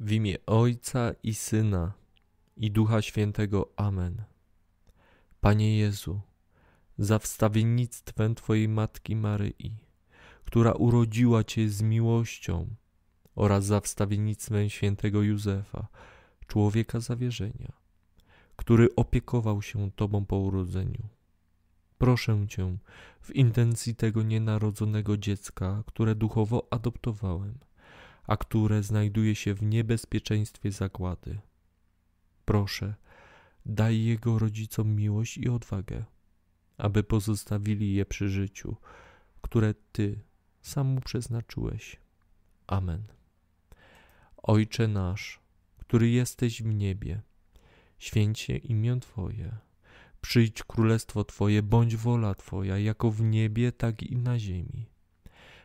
W imię Ojca i Syna i Ducha Świętego. Amen. Panie Jezu, za wstawiennictwem Twojej Matki Maryi, która urodziła Cię z miłością oraz za wstawiennictwem świętego Józefa, człowieka zawierzenia, który opiekował się Tobą po urodzeniu. Proszę Cię w intencji tego nienarodzonego dziecka, które duchowo adoptowałem, a które znajduje się w niebezpieczeństwie zagłady. Proszę, daj jego rodzicom miłość i odwagę, aby pozostawili je przy życiu, które Ty sam mu przeznaczyłeś. Amen. Ojcze nasz, który jesteś w niebie, święcie imię Twoje. Przyjdź królestwo Twoje, bądź wola Twoja, jako w niebie, tak i na ziemi.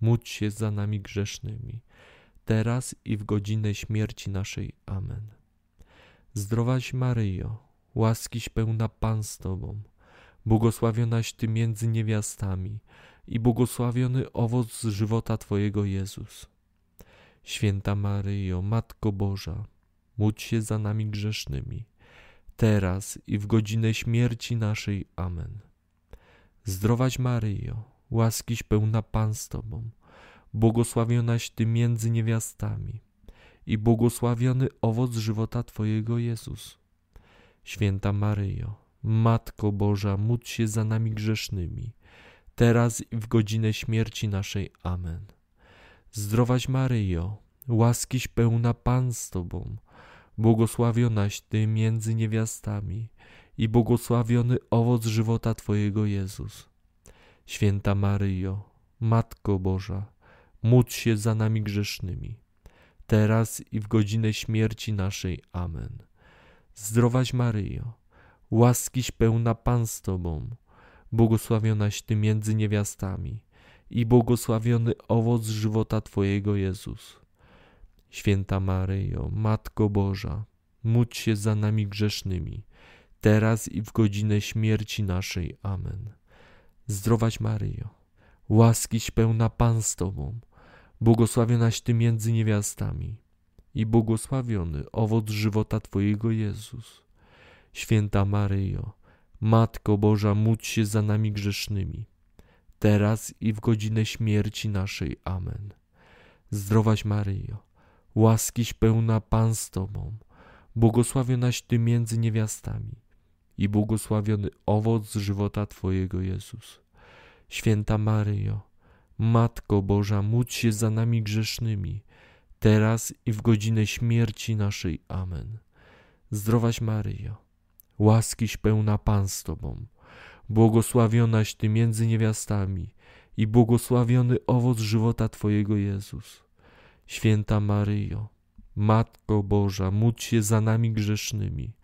módl się za nami grzesznymi, teraz i w godzinę śmierci naszej. Amen. Zdrowaś Maryjo, łaskiś pełna Pan z Tobą, błogosławionaś Ty między niewiastami i błogosławiony owoc żywota Twojego Jezus. Święta Maryjo, Matko Boża, módl się za nami grzesznymi, teraz i w godzinę śmierci naszej. Amen. Zdrowaś Maryjo, łaskiś pełna Pan z Tobą, błogosławionaś Ty między niewiastami i błogosławiony owoc żywota Twojego Jezus. Święta Maryjo, Matko Boża, módl się za nami grzesznymi, teraz i w godzinę śmierci naszej. Amen. Zdrowaś Maryjo, łaskiś pełna Pan z Tobą, błogosławionaś Ty między niewiastami i błogosławiony owoc żywota Twojego Jezus. Święta Maryjo, Matko Boża, módl się za nami grzesznymi, teraz i w godzinę śmierci naszej. Amen. Zdrowaś Maryjo, łaskiś pełna Pan z Tobą, błogosławionaś Ty między niewiastami i błogosławiony owoc żywota Twojego Jezus. Święta Maryjo, Matko Boża, módl się za nami grzesznymi, teraz i w godzinę śmierci naszej. Amen. Zdrowaś Maryjo, łaskiś pełna Pan z Tobą, błogosławionaś Ty między niewiastami i błogosławiony owoc żywota Twojego Jezus. Święta Maryjo, Matko Boża, módl się za nami grzesznymi, teraz i w godzinę śmierci naszej. Amen. Zdrowaś Maryjo, łaskiś pełna Pan z Tobą, błogosławionaś Ty między niewiastami i błogosławiony owoc żywota Twojego Jezus. Święta Maryjo, Matko Boża, módl się za nami grzesznymi, teraz i w godzinę śmierci naszej. Amen. Zdrowaś Maryjo, łaskiś pełna Pan z Tobą, błogosławionaś Ty między niewiastami i błogosławiony owoc żywota Twojego Jezus. Święta Maryjo, Matko Boża, módl się za nami grzesznymi,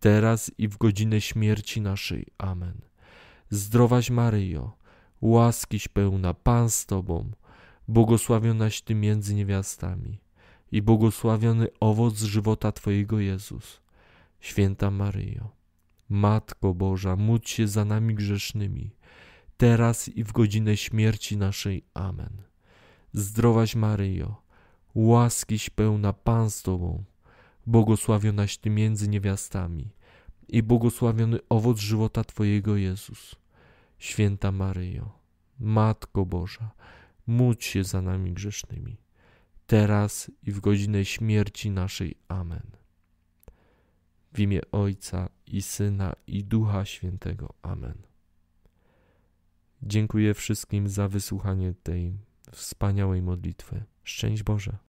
teraz i w godzinę śmierci naszej. Amen. Zdrowaś Maryjo, łaskiś pełna, Pan z Tobą, błogosławionaś Ty między niewiastami i błogosławiony owoc żywota Twojego Jezus. Święta Maryjo, Matko Boża, módl się za nami grzesznymi, teraz i w godzinę śmierci naszej. Amen. Zdrowaś Maryjo, łaskiś pełna Pan z Tobą, błogosławionaś Ty między niewiastami i błogosławiony owoc żywota Twojego Jezus. Święta Maryjo, Matko Boża, módl się za nami grzesznymi, teraz i w godzinę śmierci naszej. Amen. W imię Ojca i Syna i Ducha Świętego. Amen. Dziękuję wszystkim za wysłuchanie tej wspaniałej modlitwy. Szczęść Boże.